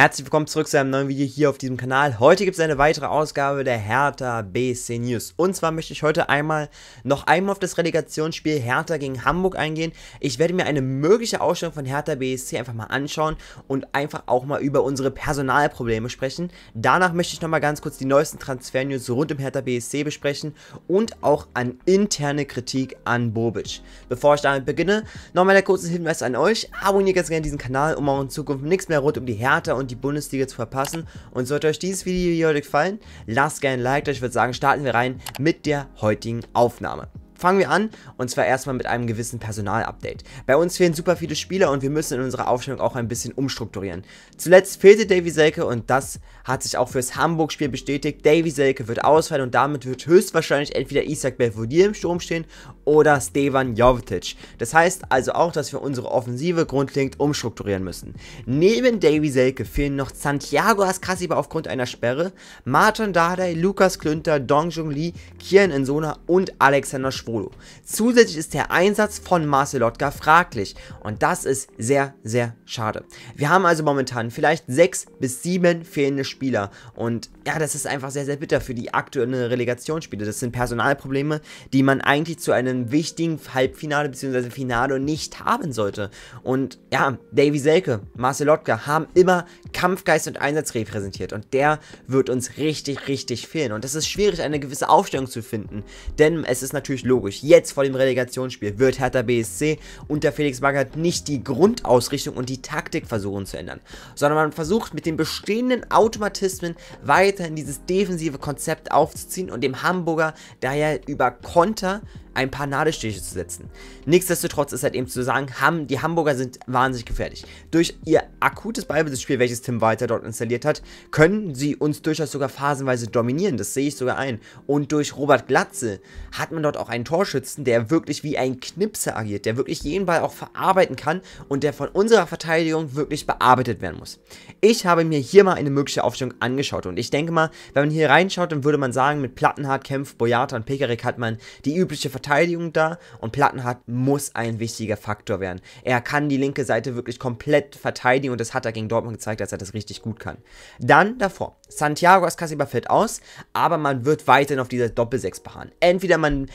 Herzlich willkommen zurück zu einem neuen Video hier auf diesem Kanal. Heute gibt es eine weitere Ausgabe der Hertha BC News. Und zwar möchte ich heute einmal noch einmal auf das Relegationsspiel Hertha gegen Hamburg eingehen. Ich werde mir eine mögliche Ausstellung von Hertha BSC einfach mal anschauen und einfach auch mal über unsere Personalprobleme sprechen. Danach möchte ich nochmal ganz kurz die neuesten Transfer-News rund um Hertha BSC besprechen und auch an interne Kritik an Bobic. Bevor ich damit beginne, nochmal der kurze Hinweis an euch. Abonniert ganz gerne diesen Kanal, um auch in Zukunft nichts mehr rund um die Hertha und die Bundesliga zu verpassen. Und sollte euch dieses Video hier heute gefallen, lasst gerne ein Like da. Ich würde sagen, starten wir rein mit der heutigen Aufnahme. Fangen wir an und zwar erstmal mit einem gewissen Personalupdate. Bei uns fehlen super viele Spieler und wir müssen in unserer Aufstellung auch ein bisschen umstrukturieren. Zuletzt fehlte Davy Selke und das hat sich auch fürs Hamburg-Spiel bestätigt. Davy Selke wird ausfallen und damit wird höchstwahrscheinlich entweder Isaac Belfodil im Sturm stehen oder Stevan Jovetic. Das heißt also auch, dass wir unsere Offensive grundlegend umstrukturieren müssen. Neben Davy Selke fehlen noch Santiago Ascasiba aufgrund einer Sperre, Martin Dardai, Lukas Klünter, Dong Jung Lee, Kian Insona und Alexander Schwung Volo. Zusätzlich ist der Einsatz von Marcelotka fraglich und das ist sehr, sehr schade. Wir haben also momentan vielleicht sechs bis sieben fehlende Spieler und ja, das ist einfach sehr, sehr bitter für die aktuellen Relegationsspiele. Das sind Personalprobleme, die man eigentlich zu einem wichtigen Halbfinale bzw. Finale nicht haben sollte. Und ja, Davy Selke, Marcelotka haben immer Kampfgeist und Einsatz repräsentiert und der wird uns richtig, richtig fehlen. Und es ist schwierig, eine gewisse Aufstellung zu finden, denn es ist natürlich logisch, logisch, jetzt vor dem Relegationsspiel wird Hertha BSC unter Felix Magath nicht die Grundausrichtung und die Taktik versuchen zu ändern, sondern man versucht mit den bestehenden Automatismen weiterhin dieses defensive Konzept aufzuziehen und dem Hamburger daher über Konter ein paar Nadelstiche zu setzen. Nichtsdestotrotz ist halt eben zu sagen, haben, die Hamburger sind wahnsinnig gefährlich. Durch ihr akutes Ballbesitzspiel, welches Tim Walter dort installiert hat, können sie uns durchaus sogar phasenweise dominieren. Das sehe ich sogar ein. Und durch Robert Glatze hat man dort auch einen Torschützen, der wirklich wie ein Knipser agiert, der wirklich jeden Ball auch verarbeiten kann und der von unserer Verteidigung wirklich bearbeitet werden muss. Ich habe mir hier mal eine mögliche Aufstellung angeschaut und ich denke mal, wenn man hier reinschaut, dann würde man sagen, mit Plattenhardt, Kempf, Boyata und Pekarek hat man die übliche Verteidigung Verteidigung da und Plattenhardt muss ein wichtiger Faktor werden. Er kann die linke Seite wirklich komplett verteidigen und das hat er gegen Dortmund gezeigt, dass er das richtig gut kann. Dann davor. Santiago Escasiba fällt aus, aber man wird weiterhin auf dieser Doppelsechs beharren. Entweder man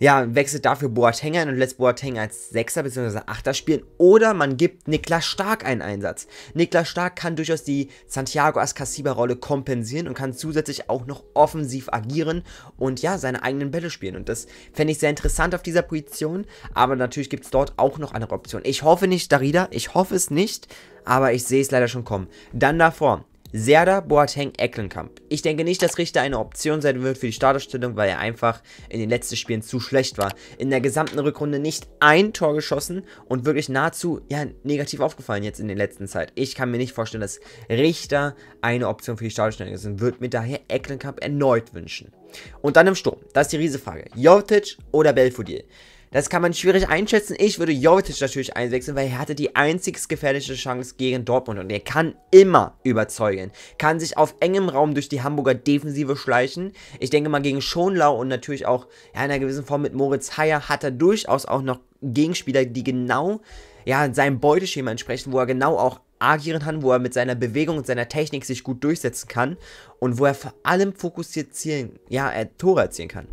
ja, wechselt dafür Boateng ein und lässt Boateng als Sechser bzw. Achter spielen. Oder man gibt Niklas Stark einen Einsatz. Niklas Stark kann durchaus die Santiago Ascasiba-Rolle kompensieren und kann zusätzlich auch noch offensiv agieren und ja, seine eigenen Bälle spielen. Und das fände ich sehr interessant auf dieser Position. Aber natürlich gibt es dort auch noch andere Optionen. Ich hoffe nicht, Darida. Ich hoffe es nicht. Aber ich sehe es leider schon kommen. Dann davor. Serda Boateng Ecklenkamp. Ich denke nicht, dass Richter eine Option sein wird für die Starterstellung, weil er einfach in den letzten Spielen zu schlecht war. In der gesamten Rückrunde nicht ein Tor geschossen und wirklich nahezu ja, negativ aufgefallen jetzt in der letzten Zeit. Ich kann mir nicht vorstellen, dass Richter eine Option für die Starterstellung ist und würde mir daher Ecklenkamp erneut wünschen. Und dann im Sturm, das ist die Riesenfrage. Jotic oder Belfodil? Das kann man schwierig einschätzen. Ich würde Jovetic natürlich einwechseln, weil er hatte die einzig gefährliche Chance gegen Dortmund. Und er kann immer überzeugen. Kann sich auf engem Raum durch die Hamburger Defensive schleichen. Ich denke mal gegen Schonlau und natürlich auch ja, in einer gewissen Form mit Moritz Heyer hat er durchaus auch noch Gegenspieler, die genau ja, seinem Beuteschema entsprechen, wo er genau auch agieren kann, wo er mit seiner Bewegung und seiner Technik sich gut durchsetzen kann und wo er vor allem fokussiert zielen, ja, er Tore erzielen kann.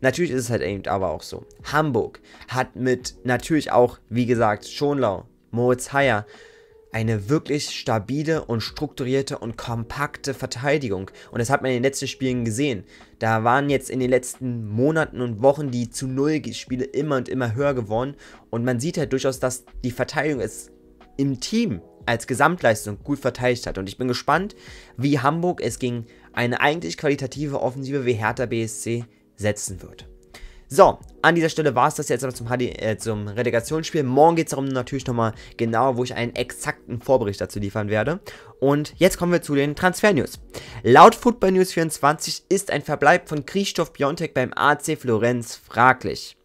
Natürlich ist es halt eben aber auch so. Hamburg hat mit natürlich auch, wie gesagt, Schonlau, Moritz Heyer, eine wirklich stabile und strukturierte und kompakte Verteidigung. Und das hat man in den letzten Spielen gesehen. Da waren jetzt in den letzten Monaten und Wochen die zu Null Spiele immer und immer höher geworden. Und man sieht halt durchaus, dass die Verteidigung ist im Team als Gesamtleistung gut verteidigt hat. Und ich bin gespannt, wie Hamburg es gegen eine eigentlich qualitative Offensive wie Hertha BSC setzen wird. So, an dieser Stelle war es das jetzt aber zum, HD, äh, zum Relegationsspiel. Morgen geht es darum natürlich nochmal genauer, wo ich einen exakten Vorbericht dazu liefern werde. Und jetzt kommen wir zu den Transfer-News. Laut Football News 24 ist ein Verbleib von Christoph Biontek beim AC Florenz fraglich.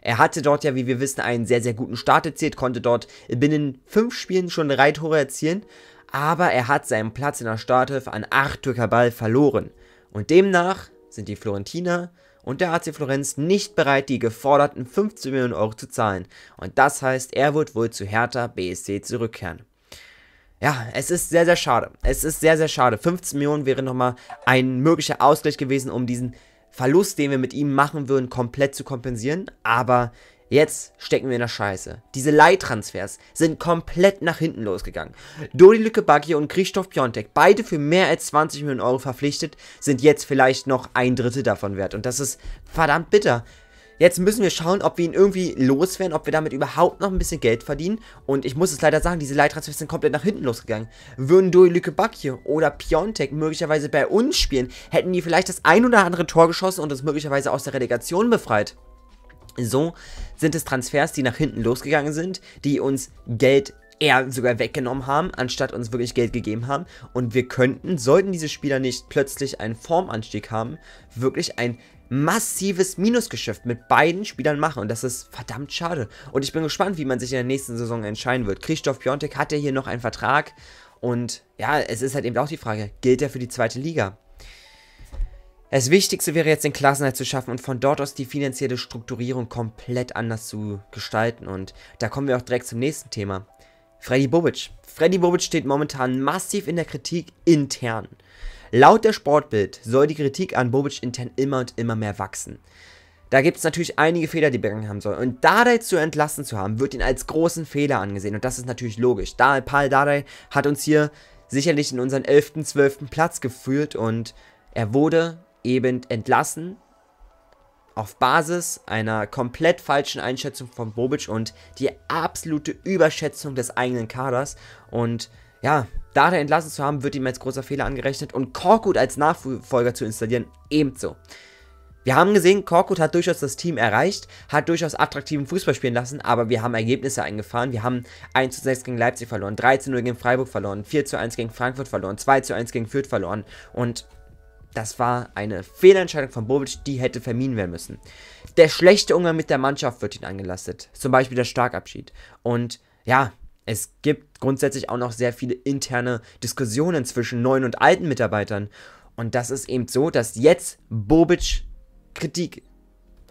Er hatte dort ja, wie wir wissen, einen sehr, sehr guten Start erzielt, konnte dort binnen fünf Spielen schon drei Tore erzielen, aber er hat seinen Platz in der Startelf an Arthur Cabal verloren. Und demnach sind die Florentiner und der AC Florenz nicht bereit, die geforderten 15 Millionen Euro zu zahlen. Und das heißt, er wird wohl zu Hertha BSC zurückkehren. Ja, es ist sehr, sehr schade. Es ist sehr, sehr schade. 15 Millionen wäre nochmal ein möglicher Ausgleich gewesen, um diesen Verlust, den wir mit ihm machen würden, komplett zu kompensieren. Aber jetzt stecken wir in der Scheiße. Diese Leihtransfers sind komplett nach hinten losgegangen. Dodi Lückebacki und Christoph Piontek, beide für mehr als 20 Millionen Euro verpflichtet, sind jetzt vielleicht noch ein Drittel davon wert. Und das ist verdammt bitter. Jetzt müssen wir schauen, ob wir ihn irgendwie loswerden, ob wir damit überhaupt noch ein bisschen Geld verdienen. Und ich muss es leider sagen, diese Leittransfers sind komplett nach hinten losgegangen. Würden Doi Lücke Bacchio oder Piontek möglicherweise bei uns spielen, hätten die vielleicht das ein oder andere Tor geschossen und uns möglicherweise aus der Relegation befreit. So sind es Transfers, die nach hinten losgegangen sind, die uns Geld eher sogar weggenommen haben, anstatt uns wirklich Geld gegeben haben. Und wir könnten, sollten diese Spieler nicht plötzlich einen Formanstieg haben, wirklich ein massives Minusgeschäft mit beiden Spielern machen und das ist verdammt schade. Und ich bin gespannt, wie man sich in der nächsten Saison entscheiden wird. Christoph Piontek hat ja hier noch einen Vertrag und ja, es ist halt eben auch die Frage, gilt er für die zweite Liga? Das Wichtigste wäre jetzt den Klassenhalt zu schaffen und von dort aus die finanzielle Strukturierung komplett anders zu gestalten. Und da kommen wir auch direkt zum nächsten Thema. Freddy Bobic. Freddy Bobic steht momentan massiv in der Kritik intern. Laut der Sportbild soll die Kritik an Bobic intern immer und immer mehr wachsen. Da gibt es natürlich einige Fehler, die begangen haben soll. Und Dardai zu entlassen zu haben, wird ihn als großen Fehler angesehen. Und das ist natürlich logisch. Da, Paul Dardai hat uns hier sicherlich in unseren 11., 12. Platz geführt und er wurde eben entlassen auf Basis einer komplett falschen Einschätzung von Bobic und die absolute Überschätzung des eigenen Kaders. Und ja, Dada entlassen zu haben, wird ihm als großer Fehler angerechnet und Korkut als Nachfolger zu installieren ebenso. Wir haben gesehen, Korkut hat durchaus das Team erreicht, hat durchaus attraktiven Fußball spielen lassen, aber wir haben Ergebnisse eingefahren. Wir haben 1 zu 6 gegen Leipzig verloren, 3 zu 0 gegen Freiburg verloren, 4 zu 1 gegen Frankfurt verloren, 2 zu 1 gegen Fürth verloren und das war eine Fehlentscheidung von Bobic, die hätte vermieden werden müssen. Der schlechte Umgang mit der Mannschaft wird ihn angelastet, zum Beispiel der Starkabschied. Und ja, es gibt grundsätzlich auch noch sehr viele interne Diskussionen zwischen neuen und alten Mitarbeitern. Und das ist eben so, dass jetzt Bobic Kritik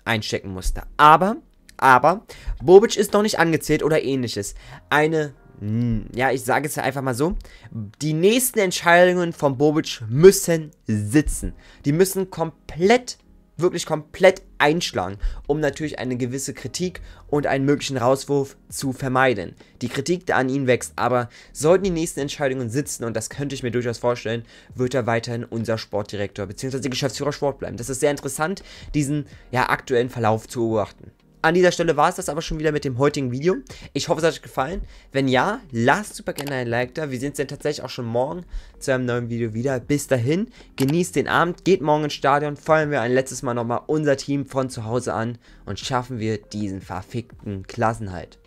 einstecken musste. Aber, aber, Bobic ist noch nicht angezählt oder ähnliches. Eine, hm, ja, ich sage es ja einfach mal so, die nächsten Entscheidungen von Bobic müssen sitzen. Die müssen komplett wirklich komplett einschlagen, um natürlich eine gewisse Kritik und einen möglichen Rauswurf zu vermeiden. Die Kritik an ihn wächst, aber sollten die nächsten Entscheidungen sitzen, und das könnte ich mir durchaus vorstellen, wird er weiterhin unser Sportdirektor bzw. Geschäftsführer Sport bleiben. Das ist sehr interessant, diesen ja, aktuellen Verlauf zu beobachten. An dieser Stelle war es das aber schon wieder mit dem heutigen Video. Ich hoffe, es hat euch gefallen. Wenn ja, lasst super gerne ein Like da. Wir sehen uns dann tatsächlich auch schon morgen zu einem neuen Video wieder. Bis dahin, genießt den Abend, geht morgen ins Stadion, feuern wir ein letztes Mal nochmal unser Team von zu Hause an und schaffen wir diesen verfickten Klassenhalt.